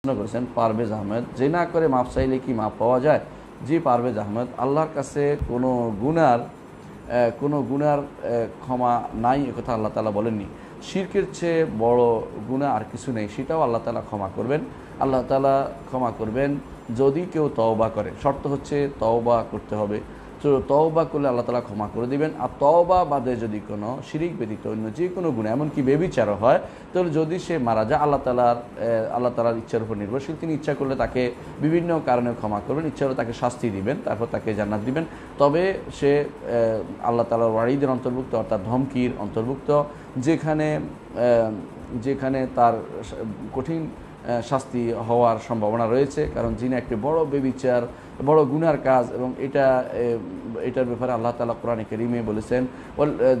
প্রশ্ন করেছেন পারভেজ আহমেদ যে না করে মাপ চাইলে কি মাপ পাওয়া যায় জি পারভেজ আহমেদ আল্লাহর কাছে কোনো গুনার কোনো গুনার ক্ষমা নাই একথা আল্লাহ তালা বলেননি শির্কের চেয়ে বড় গুণা আর কিছু নেই সেটাও আল্লাহ তালা ক্ষমা করবেন আল্লাহ তালা ক্ষমা করবেন যদি কেউ তওবা করে শর্ত হচ্ছে তওবা করতে হবে তো তওবা করলে আল্লাহ তালা ক্ষমা করে দিবেন আর তওবা বাদে যদি কোনো শিরিক ব্যতীত অন্য যে কোনো গুণে এমনকি বেবিচারও হয় তাহলে যদি সে মারা যায় আল্লাহ তালার আল্লাহ তালার ইচ্ছার উপর নির্ভরশীল তিনি ইচ্ছা করলে তাকে বিভিন্ন কারণে ক্ষমা করবেন ইচ্ছা হলে তাকে শাস্তি দিবেন তারপর তাকে জান্নাত দিবেন তবে সে আল্লাহ তালার ওয়ারিদের অন্তর্ভুক্ত অর্থাৎ ধমকির অন্তর্ভুক্ত যেখানে যেখানে তার কঠিন শাস্তি হওয়ার সম্ভাবনা রয়েছে কারণ জিনা একটি বড় বেবিচার বড় গুনার কাজ এবং এটা এটার ব্যাপারে আল্লাহ তালা কোরআন করিমে বলেছেন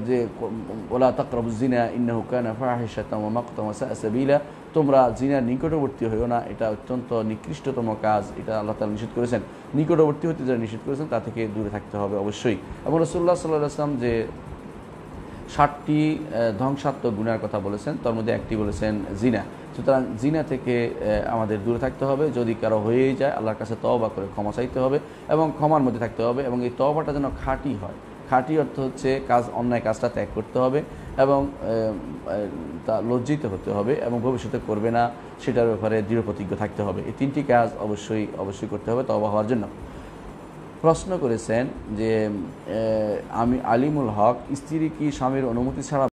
যে ওলা তকরবুজিনা ইন্নাহুকানা ফাহিসাতম মাকতমাসাবিলা তোমরা জিনার নিকটবর্তী হইও না এটা অত্যন্ত নিকৃষ্টতম কাজ এটা আল্লাহ তালা নিষেধ করেছেন নিকটবর্তী হতে যারা নিষেধ করেছেন তা থেকে দূরে থাকতে হবে অবশ্যই এবং রসুল্লাহ সাল্লাহ আসলাম যে ষাটটি ধ্বংসাত্মক গুণার কথা বলেছেন তার মধ্যে একটি বলেছেন জিনা সুতরাং জিনা থেকে আমাদের দূরে থাকতে হবে যদি কারো হয়েই যায় আল্লাহর কাছে তবা করে ক্ষমা চাইতে হবে এবং ক্ষমার মধ্যে থাকতে হবে এবং এই তবাটা যেন খাঁটি হয় খাঁটি অর্থ হচ্ছে কাজ অন্যায় কাজটা ত্যাগ করতে হবে এবং তা লজ্জিত হতে হবে এবং ভবিষ্যতে করবে না সেটার ব্যাপারে দৃঢ় প্রতিজ্ঞ থাকতে হবে এই তিনটি কাজ অবশ্যই অবশ্যই করতে হবে তবা হওয়ার জন্য প্রশ্ন করেছেন যে আমি আলিমুল হক স্ত্রী কি স্বামীর অনুমতি ছাড়া